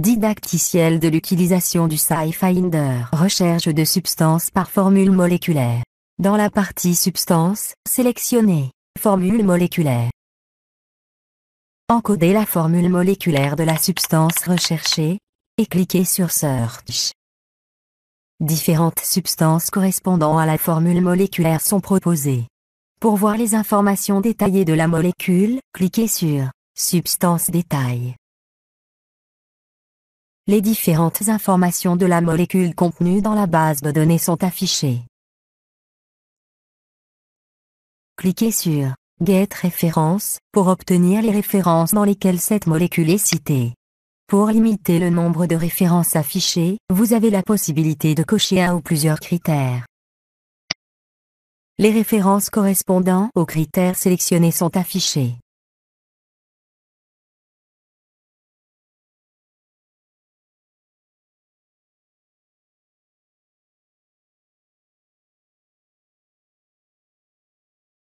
didacticiel de l'utilisation du SciFinder. Recherche de substances par formule moléculaire. Dans la partie substance, sélectionnez formule moléculaire. Encodez la formule moléculaire de la substance recherchée et cliquez sur Search. Différentes substances correspondant à la formule moléculaire sont proposées. Pour voir les informations détaillées de la molécule, cliquez sur Substance détail les différentes informations de la molécule contenue dans la base de données sont affichées. Cliquez sur Get références pour obtenir les références dans lesquelles cette molécule est citée. Pour limiter le nombre de références affichées, vous avez la possibilité de cocher un ou plusieurs critères. Les références correspondant aux critères sélectionnés sont affichées.